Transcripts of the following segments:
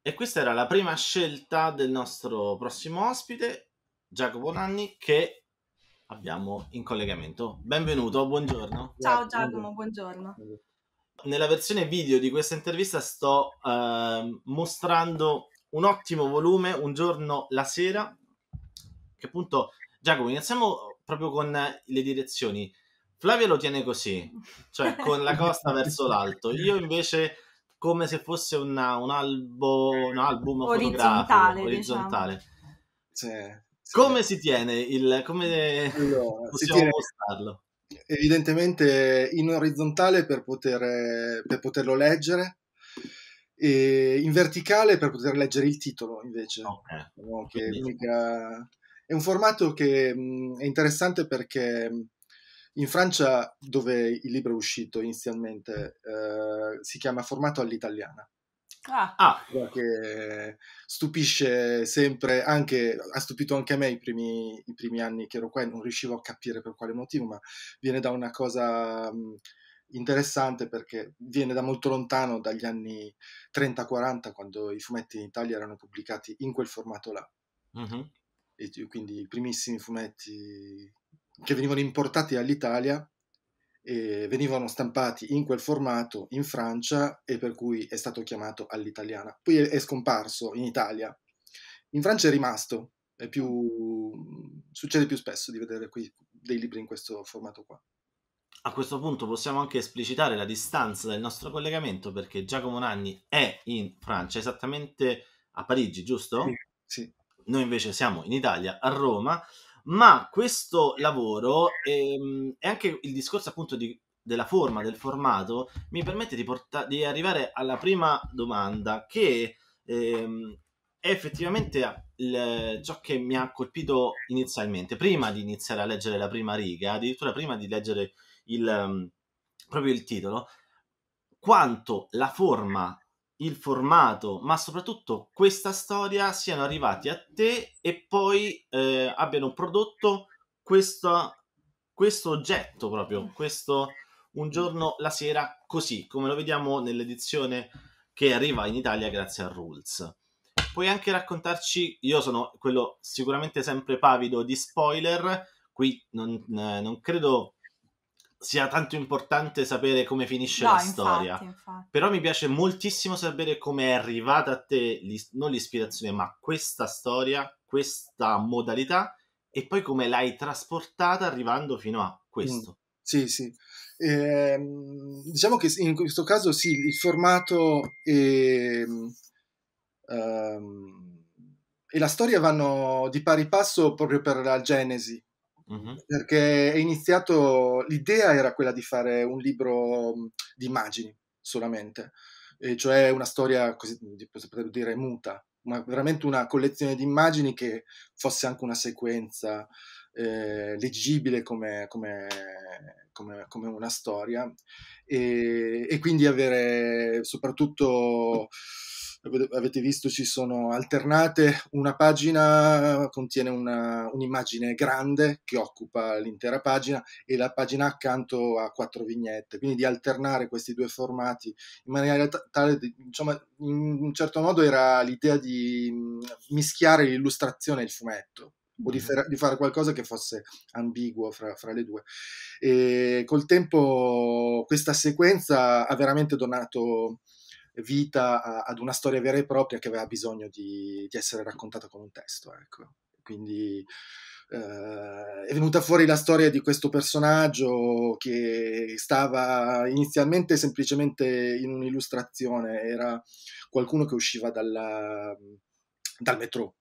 E questa era la prima scelta del nostro prossimo ospite, Giacomo Nanni, che abbiamo in collegamento. Benvenuto, buongiorno. Ciao Giacomo, buongiorno. Nella versione video di questa intervista sto eh, mostrando un ottimo volume, Un giorno la sera, che appunto, Giacomo, iniziamo proprio con le direzioni. Flavia lo tiene così, cioè con la costa verso l'alto. Io invece come se fosse una, un, albo, un, album diciamo. orizzontale. orizzontale. Diciamo. Sì, sì. Come si tiene il... come allora, possiamo tiene... mostrarlo? Evidentemente in orizzontale per, poter, per poterlo leggere, e in verticale per poter leggere il titolo invece. Okay. No, è, è un formato che mh, mm, è interessante perché mm, in Francia, dove il libro è uscito inizialmente, eh, si chiama Formato all'italiana. Ah. ah. Che stupisce sempre, anche, ha stupito anche me i primi, i primi anni che ero qua e non riuscivo a capire per quale motivo, ma viene da una cosa mm, interessante perché viene da molto lontano, dagli anni 30-40, quando i fumetti in Italia erano pubblicati in quel formato là. Mm-hmm. E quindi i primissimi fumetti che venivano importati dall'Italia e venivano stampati in quel formato in Francia e per cui è stato chiamato all'italiana. Poi è scomparso in Italia. In Francia è rimasto, è più... succede più spesso di vedere qui dei libri in questo formato qua. A questo punto possiamo anche esplicitare la distanza del nostro collegamento perché Giacomo Nanni è in Francia, esattamente a Parigi, giusto? Sì. sì. Noi invece siamo in Italia, a Roma, ma questo lavoro e, ehm, e anche il discorso appunto di, della forma, del formato, mi permette di, porta- di arrivare alla prima domanda che ehm, è effettivamente il, ciò che mi ha colpito inizialmente, prima di iniziare a leggere la prima riga, addirittura prima di leggere il, ehm, proprio il titolo, quanto la forma il formato, ma soprattutto questa storia siano arrivati a te e poi eh, abbiano prodotto questo, questo oggetto proprio, mm. questo un giorno la sera così, come lo vediamo nell'edizione che arriva in Italia grazie a Rules. Puoi anche raccontarci, io sono quello sicuramente sempre pavido di spoiler, qui non, eh, non credo sia tanto importante sapere come finisce no, la infatti, storia. Infatti. Però mi piace moltissimo sapere come è arrivata a te, non l'ispirazione, ma questa storia, questa modalità, e poi come l'hai trasportata arrivando fino a questo. Mm, sì, sì. Eh, diciamo che in questo caso sì, il formato e, um, e la storia vanno di pari passo proprio per la genesi Mm-hmm. Perché è iniziato, l'idea era quella di fare un libro mm, di immagini solamente, cioè una storia, così mm, potrebbe dire, muta, ma veramente una collezione di immagini che fosse anche una sequenza eh, leggibile come, come, come, come, una storia e, e quindi avere soprattutto avete visto ci sono alternate, una pagina contiene una, un'immagine grande che occupa l'intera pagina e la pagina accanto a quattro vignette, quindi di alternare questi due formati in maniera tale, insomma, in un certo modo era l'idea di mm, mischiare l'illustrazione e il fumetto o di, mm-hmm. fer- di, fare qualcosa che fosse ambiguo fra, fra, le due. E col tempo questa sequenza ha veramente donato vita ad una storia vera e propria che aveva bisogno di, di essere raccontata con un testo. Ecco. Quindi eh, è venuta fuori la storia di questo personaggio che stava inizialmente semplicemente in un'illustrazione, era qualcuno che usciva dalla, dal metro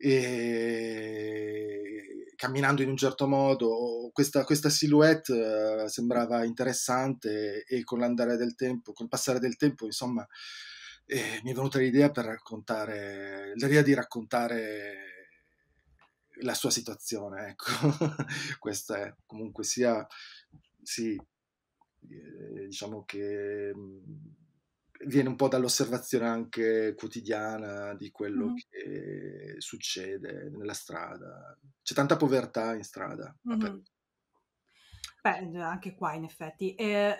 e camminando in un certo modo questa, questa silhouette eh, sembrava interessante e con l'andare del tempo, col passare del tempo insomma eh, mi è venuta l'idea per raccontare, l'idea di raccontare la sua situazione, ecco, questa è comunque sia, sì, eh, diciamo che mm, viene un po' dall'osservazione anche quotidiana di quello mm che succede nella strada. C'è tanta povertà in strada. Mm-hmm. Beh, anche qua in effetti. Eh,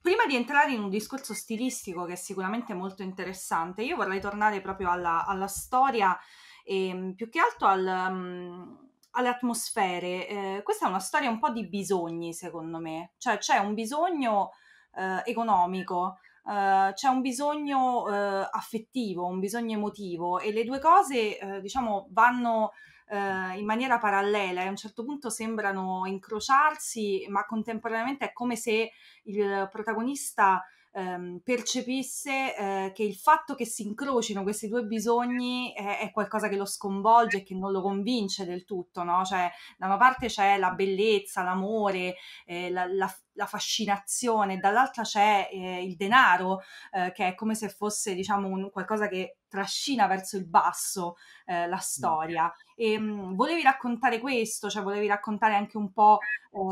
prima di entrare in un discorso stilistico che è sicuramente molto interessante, io vorrei tornare proprio alla, alla storia e ehm, più che altro al... Um, alle atmosfere. Eh, questa è una storia un po' di bisogni, secondo me, cioè c'è un bisogno eh, economico Uh, c'è un bisogno uh, affettivo, un bisogno emotivo e le due cose uh, diciamo vanno in maniera parallela e a un certo punto sembrano incrociarsi, ma contemporaneamente è come se il protagonista um, percepisse che il fatto che si incrocino questi due bisogni è, è, qualcosa che lo sconvolge e che non lo convince del tutto, no? Cioè, da una parte c'è la bellezza, l'amore, eh, la, la la fascinazione, dall'altra c'è eh, il denaro eh, che è come se fosse diciamo un, qualcosa che trascina verso il basso eh, la mm. storia. E, ehm, mh, volevi raccontare questo, cioè volevi raccontare anche un po'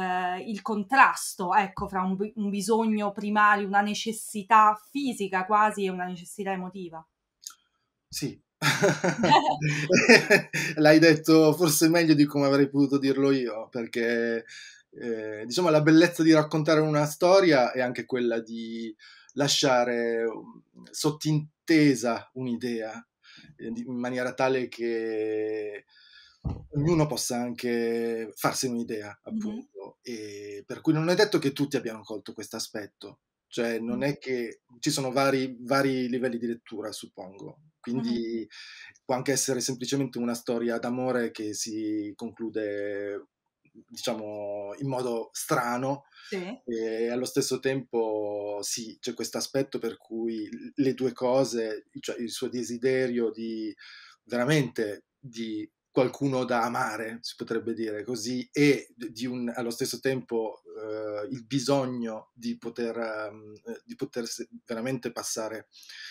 eh, il contrasto ecco, fra un, un bisogno primario, una necessità fisica quasi e una necessità emotiva. Sì, L'hai detto forse meglio di come avrei potuto dirlo io, perché eh, diciamo la bellezza di raccontare una storia è anche quella di lasciare um, sottintesa un'idea eh, in maniera tale che ognuno possa anche farsi un'idea, mm-hmm. appunto. Mm-hmm. per cui non è detto che tutti abbiano colto questo aspetto, cioè non mm-hmm. è che ci sono vari, vari, livelli di lettura, suppongo. Quindi mm-hmm. può anche essere semplicemente una storia d'amore che si conclude diciamo in modo strano sì. e allo stesso tempo sì, c'è questo aspetto per cui le due cose, cioè il suo desiderio di veramente di qualcuno da amare, si potrebbe dire così, e un, allo stesso tempo eh, il bisogno di poter, eh, di poter veramente passare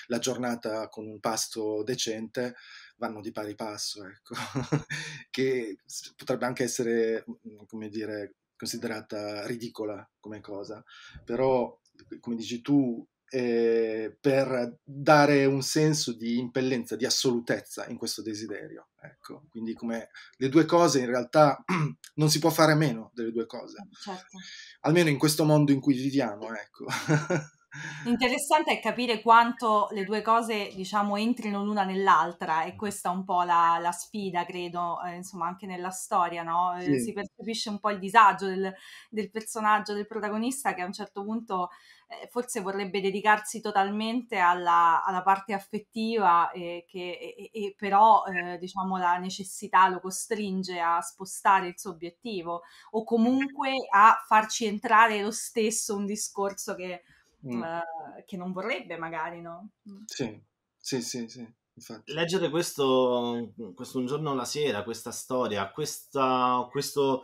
la giornata con un pasto decente, vanno di pari passo, ecco, che potrebbe anche essere, mhmm, come dire, considerata ridicola come cosa, però, come dici tu, eh, per dare un senso di impellenza, di assolutezza in questo desiderio. Ecco. Quindi come le due cose in realtà non si può fare meno delle due cose, eh, certo. almeno in questo mondo in cui viviamo. Ecco. Interessante è capire quanto le due cose, diciamo, entrino l'una nell'altra e questa è un po' la, la sfida, credo, eh, insomma, anche nella storia, no? Eh, sì. Si percepisce un po' il disagio del, del, personaggio, del protagonista che a un certo punto eh, forse vorrebbe dedicarsi totalmente alla, alla parte affettiva eh, che, e, e, però, eh, diciamo, la necessità lo costringe a spostare il suo obiettivo o comunque a farci entrare lo stesso un discorso che mm. che non vorrebbe magari, no? Mm. Sì, sì, sì, sì. Infatti. Leggere questo, questo Un giorno la sera, questa storia, questa, questo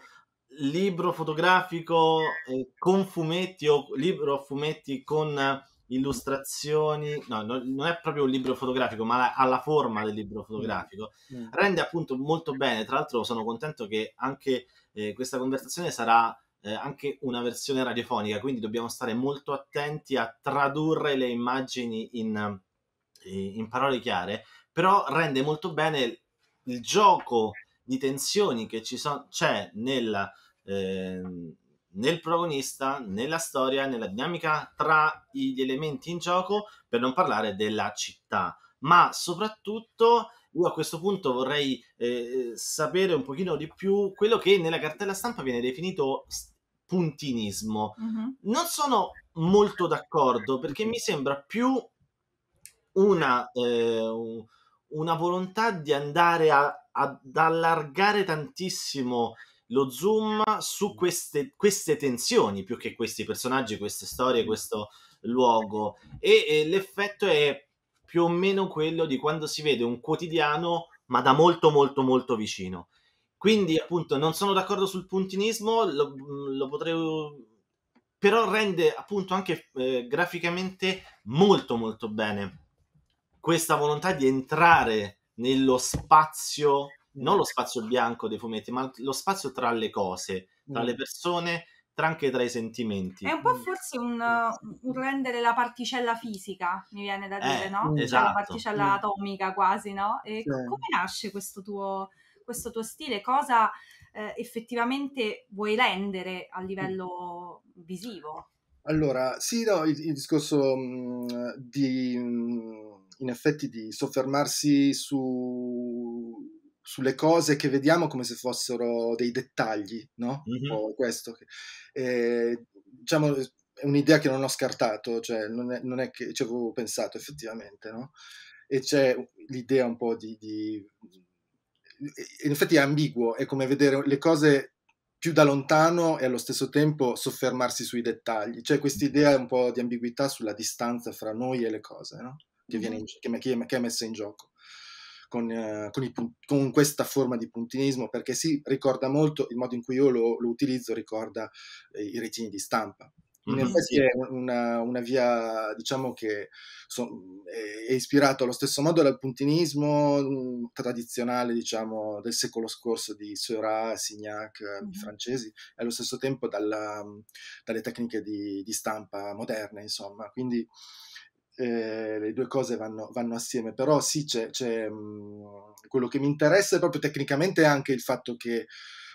libro fotografico eh, con fumetti o libro a fumetti con illustrazioni, no, non è proprio un libro fotografico, ma ha la forma del libro mm. fotografico, mm. rende appunto molto bene. Tra l'altro sono contento che anche eh, questa conversazione sarà eh, anche una versione radiofonica, quindi dobbiamo stare molto attenti a tradurre le immagini in, eh, in parole chiare, però rende molto bene il gioco di tensioni che ci sono, c'è nella, eh, nel protagonista, nella storia, nella dinamica tra gli elementi in gioco, per non parlare della città. Ma soprattutto io a questo punto vorrei eh, sapere un pochino di più quello che nella cartella stampa viene definito puntinismo. Uh-huh. Non sono molto d'accordo perché mi sembra più una, eh, una volontà di andare a, ad allargare tantissimo lo zoom su queste, queste, tensioni più che questi personaggi, queste storie, questo luogo e, e l'effetto è più o meno quello di quando si vede un quotidiano ma da molto molto molto vicino quindi, appunto, non sono d'accordo sul puntinismo, lo, mm, lo potrei. però rende appunto anche eh, graficamente molto, molto bene questa volontà di entrare nello spazio, non lo spazio bianco dei fumetti, ma lo spazio tra le cose, tra le mm. persone, tra anche tra i sentimenti. È un po' mm. forse un, un rendere la particella fisica, mi viene da eh, dire, eh, no? Esatto. Cioè la esatto. particella atomica quasi, no? E sì. come nasce questo tuo questo tuo stile, cosa eh, effettivamente vuoi rendere a livello visivo? Allora, sì, no, il, il discorso mh, mm, di, mh, mm, in effetti, di soffermarsi su, sulle cose che vediamo come se fossero dei dettagli, no? Mm-hmm. Un mhm. po' questo. E, eh, diciamo, è un'idea che non ho scartato, cioè non è, non è che ci avevo pensato effettivamente, no? E c'è l'idea un po' di, di in effetti è ambiguo, è come vedere le cose più da lontano e allo stesso tempo soffermarsi sui dettagli. Cioè questa idea un po' di ambiguità sulla distanza fra noi e le cose, no? che, viene, in, mhm. che, che è messa in gioco. Con, eh, con, i, con, questa forma di puntinismo, perché si ricorda molto il modo in cui io lo, lo utilizzo, ricorda eh, i retini di stampa. In effetti è una, una, via, diciamo che so, è ispirata allo stesso modo dal puntinismo mhmm, tradizionale, diciamo, del secolo scorso di Seurat, Signac, mm-hmm. francesi, e allo stesso tempo dalla, mhmm, dalle tecniche di, di, stampa moderne, insomma. Quindi eh, le due cose vanno, vanno assieme, però sì, c'è, c'è, mh, mhmm, quello che mi interessa è proprio tecnicamente anche il fatto che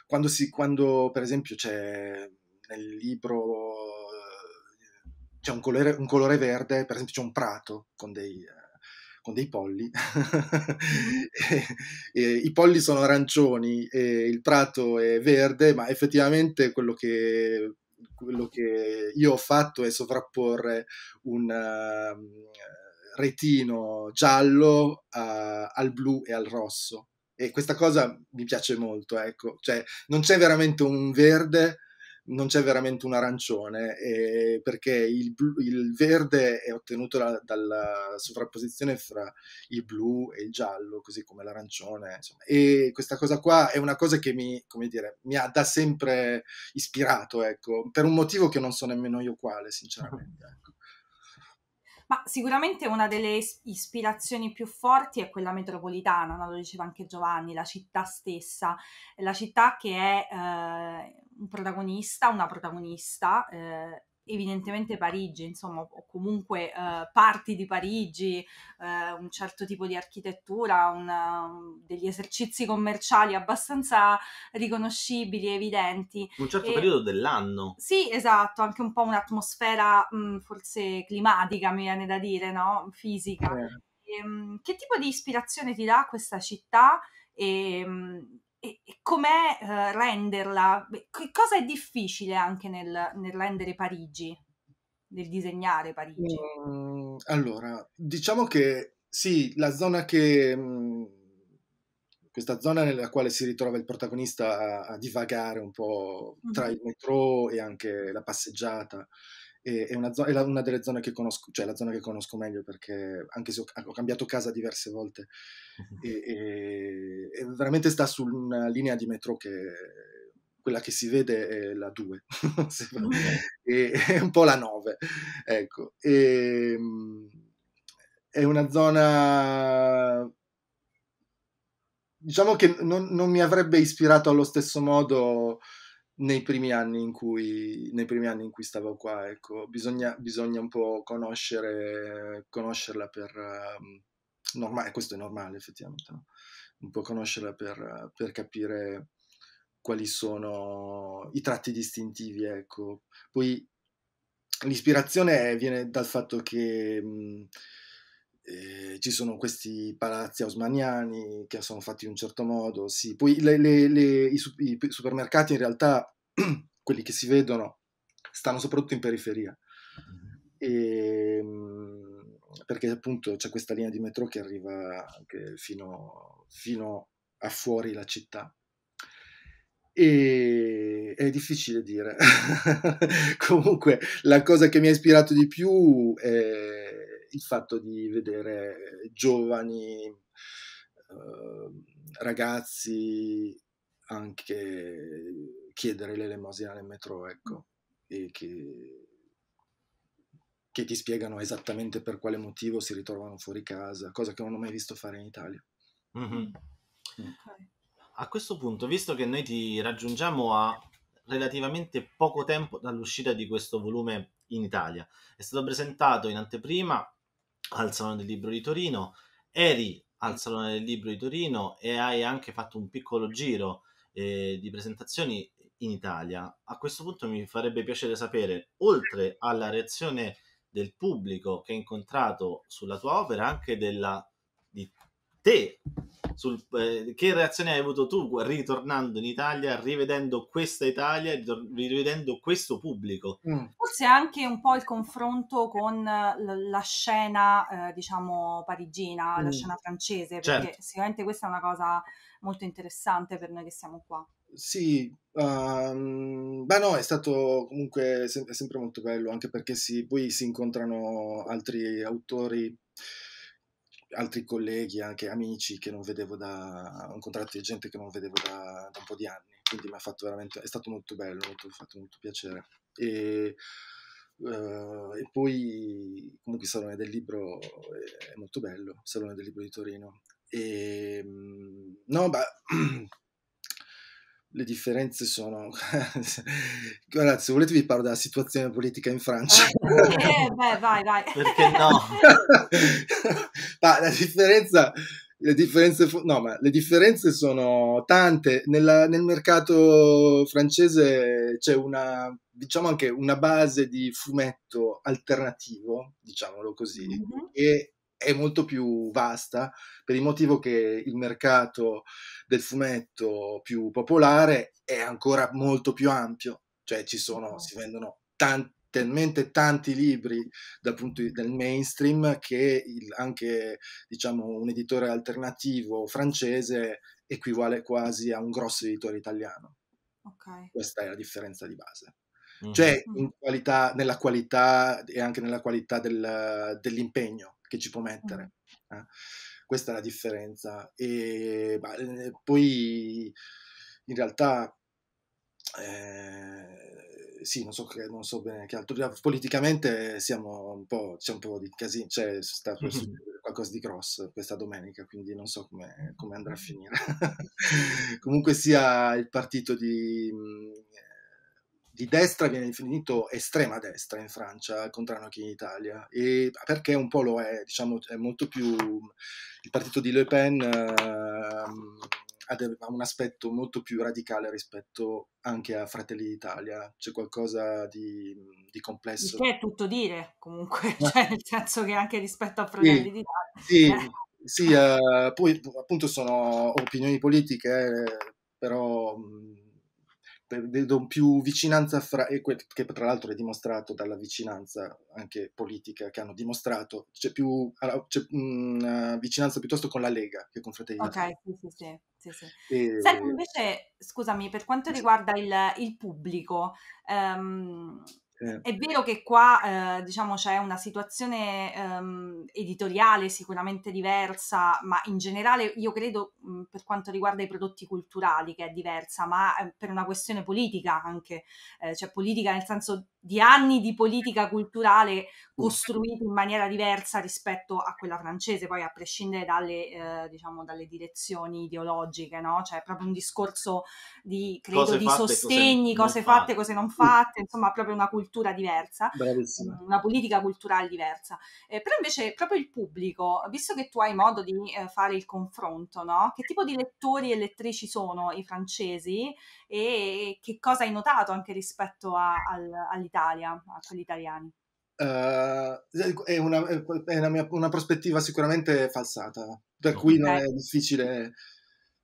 quando, si, quando per esempio c'è nel libro c'è un colore, un colore, verde, per esempio c'è un prato con dei, eh, con dei polli, e, e, i polli sono arancioni e il prato è verde, ma effettivamente quello che, quello che io ho fatto è sovrapporre un uh, retino giallo uh, al blu e al rosso. E questa cosa mi piace molto, ecco, cioè non c'è veramente un verde, non c'è veramente un arancione, eh, perché il, blu, il, verde è ottenuto da, dalla sovrapposizione fra il blu e il giallo, così come l'arancione. Insomma. E questa cosa qua è una cosa che mi, dire, mi, ha da sempre ispirato, ecco, per un motivo che non so nemmeno io quale, sinceramente. Ecco. Ma sicuramente una delle ispirazioni più forti è quella metropolitana, no? lo diceva anche Giovanni, la città stessa, la città che è eh, un protagonista, una protagonista eh, evidentemente Parigi, insomma, o comunque uh, parti di Parigi, uh, un certo tipo di architettura, una, degli esercizi commerciali abbastanza riconoscibili, evidenti. Un certo e, periodo dell'anno. Sì, esatto, anche un po' un'atmosfera mh, mm, forse climatica, mi viene da dire, no? Fisica. Eh. E, mh, che tipo di ispirazione ti dà questa città? E, ehm, mh, e, e com'è eh, renderla? Che cosa è difficile anche nel, nel rendere Parigi, nel disegnare Parigi? Mm, allora, diciamo che sì, la zona che... Mh, mm, questa zona nella quale si ritrova il protagonista a, a divagare un po' tra il metro e anche la passeggiata, e, è, una, zo- è la, una, delle zone che conosco, cioè la zona che conosco meglio perché anche se ho, ho cambiato casa diverse volte e, e, e, veramente sta su una linea di metro che quella che si vede è la 2 e, è un po' la 9 ecco e, ehm, è una zona diciamo che non, non mi avrebbe ispirato allo stesso modo nei primi anni in cui, primi anni in cui stavo qua, ecco. bisogna, bisogna, un po' conoscere, conoscerla per... Um, ehm, normale, questo è normale effettivamente, no? un po' conoscerla per, per, capire quali sono i tratti distintivi, ecco. Poi l'ispirazione viene dal fatto che... Mh, mhmm, eh, ci sono questi palazzi osmaniani che sono fatti in un certo modo, sì. Poi le, le, le, i, i, supermercati in realtà, quelli che si vedono, stanno soprattutto in periferia. E, ehm, perché appunto c'è questa linea di metro che arriva fino, fino, a fuori la città. E è difficile dire. Comunque, la cosa che mi ha ispirato di più è il fatto di vedere eh, giovani, ehm, ragazzi anche chiedere l'elemosina nel metro, ecco, e che, che ti spiegano esattamente per quale motivo si ritrovano fuori casa, cosa che non ho mai visto fare in Italia. Mm-hmm. Okay. A questo punto, visto che noi ti raggiungiamo a relativamente poco tempo dall'uscita di questo volume in Italia, è stato presentato in anteprima al Salone del Libro di Torino, eri al Salone del Libro di Torino e hai anche fatto un piccolo giro eh, di presentazioni in Italia. A questo punto mi farebbe piacere sapere, oltre alla reazione del pubblico che hai incontrato sulla tua opera, anche della, di te, sul, eh, che reazione hai avuto tu ritornando in Italia, rivedendo questa Italia, rivedendo questo pubblico? Mm. Forse anche un po' il confronto con la scena, eh, diciamo, parigina, mm. la scena francese, perché certo. sicuramente questa è una cosa molto interessante per noi che siamo qua. Sì, um, beh no, è stato comunque sem- è sempre molto bello, anche perché si, poi si incontrano altri autori altri colleghi, anche amici che non vedevo da... ho incontrato gente che non vedevo da, da un po' di anni, quindi mi ha fatto veramente... è stato molto bello, mi ha fatto molto piacere. E, uh, e, poi comunque il Salone del Libro è, molto bello, il Salone del Libro di Torino. E, mm, no, beh, le differenze sono... Guarda, se volete vi parlo della situazione politica in Francia. Eh, beh, vai, vai. Perché no? ma la differenza... Le differenze, no, ma le differenze sono tante. Nella, nel mercato francese c'è una, diciamo anche una base di fumetto alternativo, diciamolo così, mm-hmm. e è molto più vasta per il motivo che il mercato del fumetto più popolare è ancora molto più ampio, cioè ci sono, si vendono tanti talmente tanti libri dal punto di, vista del mainstream che il, anche diciamo, un editore alternativo francese equivale quasi a un grosso editore italiano. Okay. Questa è la differenza di base. Mm-hmm. Cioè mm. qualità, nella qualità e anche nella qualità del, dell'impegno che ci può mettere. Eh? Questa è la differenza. E bah, eh, poi in realtà, eh, sì, non so, che, non so, bene che altro. Politicamente siamo un po', c'è un po' di casino, cioè è stato qualcosa di grosso questa domenica, quindi non so come, come andrà a finire. Comunque sia il partito di di destra viene definito estrema destra in Francia, al contrario che in Italia, e perché un po' lo è, diciamo, è molto più il partito di Le Pen ehm, ha un aspetto molto più radicale rispetto anche a Fratelli d'Italia, c'è qualcosa di, di complesso. Che è tutto dire, comunque, cioè, nel senso che anche rispetto a Fratelli sì, d'Italia. Sì, eh. sì eh, poi appunto sono opinioni politiche, però... Mh, vedo più vicinanza fra, e che tra l'altro è dimostrato dalla vicinanza anche politica che hanno dimostrato, c'è più c'è una mm, vicinanza piuttosto con la Lega che con Fratelli d'Italia. Ok, sì, sì, sì. sì, e... Senti, invece, scusami, per quanto riguarda il, il pubblico, um, eh. è vero che qua eh, diciamo c'è una situazione um, editoriale sicuramente diversa, ma in generale io credo per quanto riguarda i prodotti culturali che è diversa, ma eh, per una questione politica anche, eh, cioè politica nel senso di anni di politica culturale costruita in maniera diversa rispetto a quella francese, poi a prescindere dalle, eh, diciamo, dalle direzioni ideologiche, no? Cioè proprio un discorso di, credo, cose di fatte, sostegni, cose, cose fatte, fatte, cose non fatte, insomma proprio una cultura diversa, Bravissima. una politica culturale diversa. Eh, però invece proprio il pubblico, visto che tu hai modo di eh, fare il confronto, no? che tipo di lettori e lettrici sono i francesi e che cosa hai notato anche rispetto a, al, all'Italia, a quelli italiani? Uh, è, una, è una, mia, una, prospettiva sicuramente falsata, per cui non è difficile,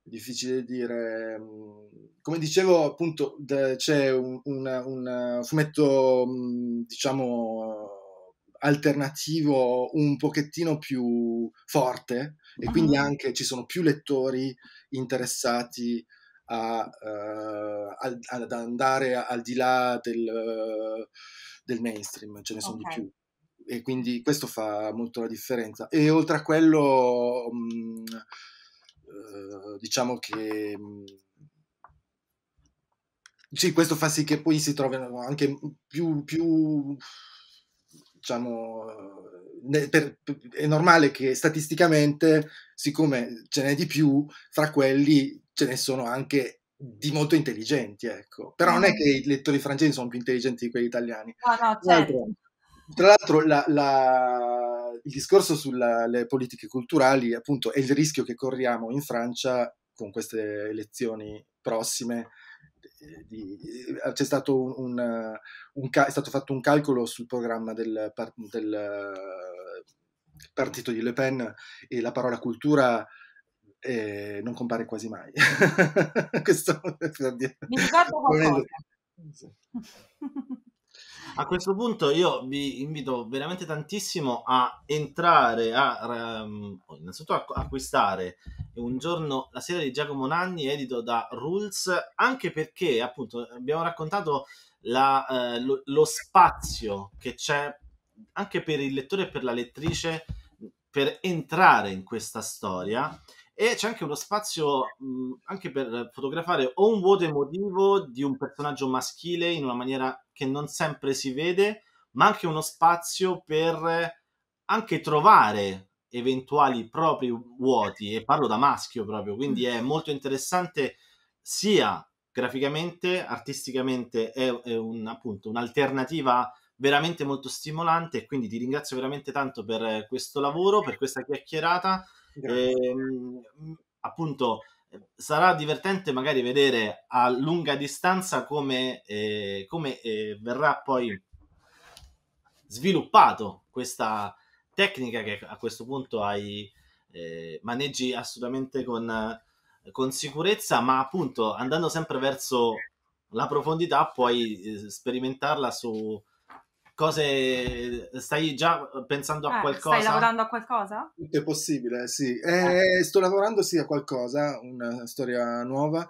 difficile, dire. Mhmm, come dicevo, appunto, c'è un, un, un fumetto, mhmm, diciamo, alternativo un pochettino più forte e ah. quindi anche ci sono più lettori interessati a, uh, ad andare al di là del, del mainstream, ce ne sono okay. di più e quindi questo fa molto la differenza. E oltre a quello, mh, mm, eh, diciamo che mh, mm, sì, questo fa sì che poi si trovino anche più, più diciamo, eh, ne, per, è normale che statisticamente, siccome ce n'è di più, fra quelli ce ne sono anche di molto intelligenti, ecco. Però non è mm-hmm. che i lettori francesi sono più intelligenti di quelli italiani. No, no, certo. Tra l'altro, la, la, il discorso sulle politiche culturali, appunto, è il rischio che corriamo in Francia con queste elezioni prossime, eh, di, eh, c'è stato un, un, eh, un, è stato fatto un calcolo sul programma del, del partito di Le Pen e la parola cultura eh, non compare quasi mai. questo per dire. A questo punto io vi invito veramente tantissimo a entrare, a, um, innanzitutto a acquistare e un giorno la sera di Giacomo Nanni, edito da Rules, anche perché appunto abbiamo raccontato la, eh, lo, lo, spazio che c'è anche per il lettore e per la lettrice per entrare in questa storia e c'è anche uno spazio mh, mm, anche per fotografare o un vuoto emotivo di un personaggio maschile in una maniera che non sempre si vede, ma anche uno spazio per anche trovare eventuali propri vuoti e parlo da maschio proprio, quindi mm. è molto interessante sia graficamente, artisticamente è, è un, appunto un'alternativa veramente molto stimolante e quindi ti ringrazio veramente tanto per questo lavoro, per questa chiacchierata. E, ehm, mm, appunto sarà divertente magari vedere a lunga distanza come, eh, come eh, verrà poi sviluppato questa tecnica che a questo punto hai, eh, maneggi assolutamente con, con, sicurezza, ma appunto andando sempre verso la profondità puoi eh, sperimentarla su cose stai già pensando a eh, qualcosa stai lavorando a qualcosa? tutto è possibile sì eh, eh. sto lavorando sì a qualcosa una storia nuova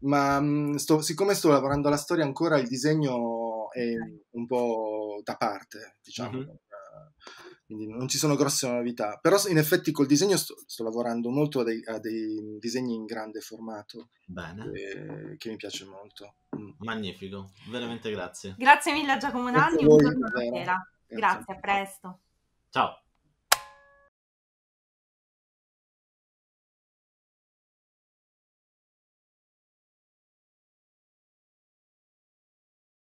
ma mm, sto, siccome sto lavorando alla storia ancora il disegno è un po' da parte diciamo mm-hmm quindi non ci sono grosse novità, però in effetti col disegno sto, sto lavorando molto a dei, a dei, disegni in grande formato, che, eh, che mi piace molto. Mm. Magnifico, veramente grazie. Grazie mille a Giacomo Nanni, un buonasera. Grazie, grazie, a presto. Ciao.